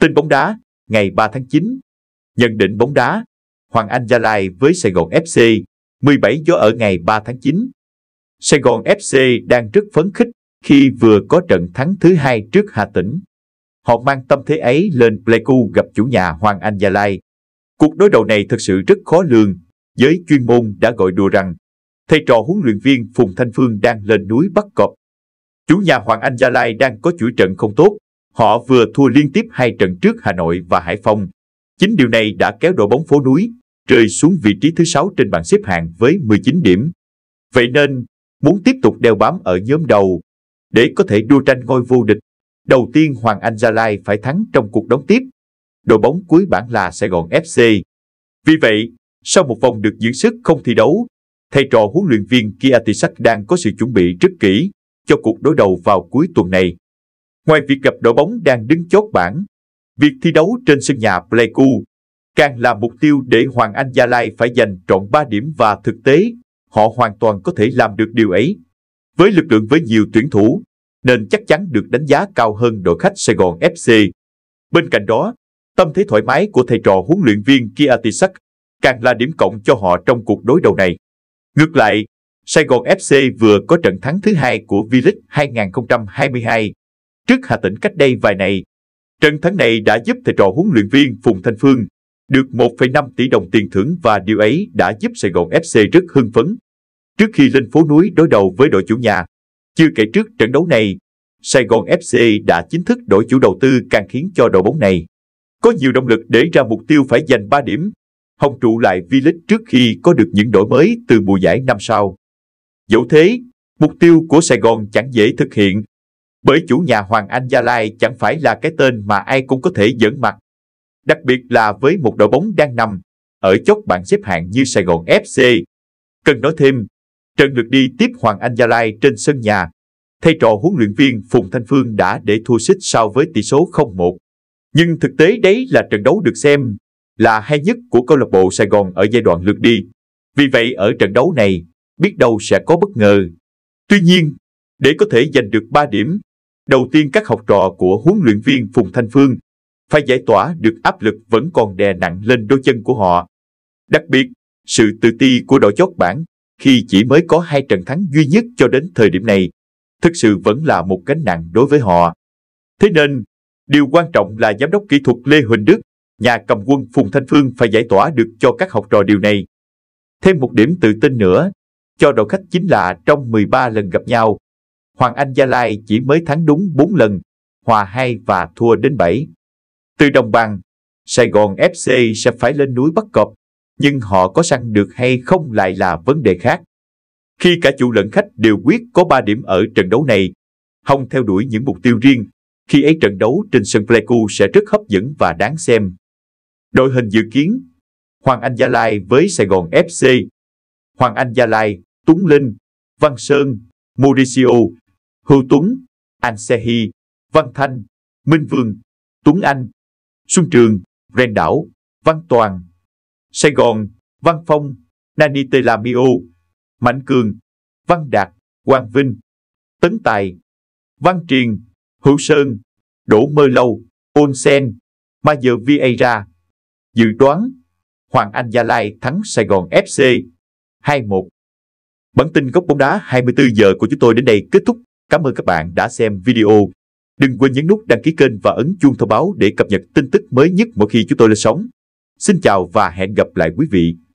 Tin bóng đá, ngày 3 tháng 9. Nhận định bóng đá, Hoàng Anh Gia Lai với Sài Gòn FC, 17 gió ở ngày 3 tháng 9. Sài Gòn FC đang rất phấn khích khi vừa có trận thắng thứ hai trước Hà Tĩnh. Họ mang tâm thế ấy lên Pleiku gặp chủ nhà Hoàng Anh Gia Lai. Cuộc đối đầu này thực sự rất khó lường, giới chuyên môn đã gọi đùa rằng thầy trò huấn luyện viên Phùng Thanh Phương đang lên núi bắt cọp. Chủ nhà Hoàng Anh Gia Lai đang có chuỗi trận không tốt, Họ vừa thua liên tiếp hai trận trước Hà Nội và Hải Phòng. Chính điều này đã kéo đội bóng phố núi rơi xuống vị trí thứ 6 trên bảng xếp hạng với 19 điểm. Vậy nên, muốn tiếp tục đeo bám ở nhóm đầu để có thể đua tranh ngôi vô địch, đầu tiên Hoàng Anh Gia Lai phải thắng trong cuộc đấu tiếp. Đội bóng cuối bảng là Sài Gòn FC. Vì vậy, sau một vòng được giữ sức không thi đấu, thầy trò huấn luyện viên Kia Tisak đang có sự chuẩn bị rất kỹ cho cuộc đối đầu vào cuối tuần này. Ngoài việc gặp đội bóng đang đứng chốt bảng, việc thi đấu trên sân nhà Pleiku càng là mục tiêu để Hoàng Anh Gia Lai phải giành trọn 3 điểm và thực tế, họ hoàn toàn có thể làm được điều ấy. Với lực lượng với nhiều tuyển thủ, nên chắc chắn được đánh giá cao hơn đội khách Sài Gòn FC. Bên cạnh đó, tâm thế thoải mái của thầy trò huấn luyện viên Kiatisak càng là điểm cộng cho họ trong cuộc đối đầu này. Ngược lại, Sài Gòn FC vừa có trận thắng thứ hai của V-League 2022 trước Hà Tĩnh cách đây vài ngày. Trận thắng này đã giúp thầy trò huấn luyện viên Phùng Thanh Phương được 1,5 tỷ đồng tiền thưởng và điều ấy đã giúp Sài Gòn FC rất hưng phấn. Trước khi lên phố núi đối đầu với đội chủ nhà, chưa kể trước trận đấu này, Sài Gòn FC đã chính thức đổi chủ đầu tư càng khiến cho đội bóng này có nhiều động lực để ra mục tiêu phải giành 3 điểm, hồng trụ lại V-League trước khi có được những đổi mới từ mùa giải năm sau. Dẫu thế, mục tiêu của Sài Gòn chẳng dễ thực hiện bởi chủ nhà Hoàng Anh Gia Lai chẳng phải là cái tên mà ai cũng có thể dẫn mặt. Đặc biệt là với một đội bóng đang nằm ở chốt bảng xếp hạng như Sài Gòn FC. Cần nói thêm, trận lượt đi tiếp Hoàng Anh Gia Lai trên sân nhà, thay trò huấn luyện viên Phùng Thanh Phương đã để thua xích so với tỷ số 0-1. Nhưng thực tế đấy là trận đấu được xem là hay nhất của câu lạc bộ Sài Gòn ở giai đoạn lượt đi. Vì vậy ở trận đấu này, biết đâu sẽ có bất ngờ. Tuy nhiên, để có thể giành được 3 điểm, đầu tiên các học trò của huấn luyện viên Phùng Thanh Phương phải giải tỏa được áp lực vẫn còn đè nặng lên đôi chân của họ. Đặc biệt, sự tự ti của đội chót bản khi chỉ mới có hai trận thắng duy nhất cho đến thời điểm này, thực sự vẫn là một gánh nặng đối với họ. Thế nên, điều quan trọng là giám đốc kỹ thuật Lê Huỳnh Đức, nhà cầm quân Phùng Thanh Phương phải giải tỏa được cho các học trò điều này. Thêm một điểm tự tin nữa, cho đội khách chính là trong 13 lần gặp nhau, Hoàng Anh Gia Lai chỉ mới thắng đúng 4 lần, hòa 2 và thua đến 7. Từ đồng bằng, Sài Gòn FC sẽ phải lên núi bắt cọp, nhưng họ có săn được hay không lại là vấn đề khác. Khi cả chủ lẫn khách đều quyết có 3 điểm ở trận đấu này, không theo đuổi những mục tiêu riêng, khi ấy trận đấu trên sân Pleiku sẽ rất hấp dẫn và đáng xem. Đội hình dự kiến Hoàng Anh Gia Lai với Sài Gòn FC, Hoàng Anh Gia Lai, Tuấn Linh, Văn Sơn, Mauricio Hữu Tuấn, Anh Se Hi, Văn Thanh, Minh Vương, Tuấn Anh, Xuân Trường, Ren Đảo, Văn Toàn, Sài Gòn, Văn Phong, Nani Telamio, Mạnh Cường, Văn Đạt, Quang Vinh, Tấn Tài, Văn Triền, Hữu Sơn, Đỗ Mơ Lâu, Onsen, Ma Giờ Vieira. Dự đoán, Hoàng Anh Gia Lai thắng Sài Gòn FC 2-1. Bản tin góc bóng đá 24 giờ của chúng tôi đến đây kết thúc. Cảm ơn các bạn đã xem video. Đừng quên nhấn nút đăng ký kênh và ấn chuông thông báo để cập nhật tin tức mới nhất mỗi khi chúng tôi lên sóng. Xin chào và hẹn gặp lại quý vị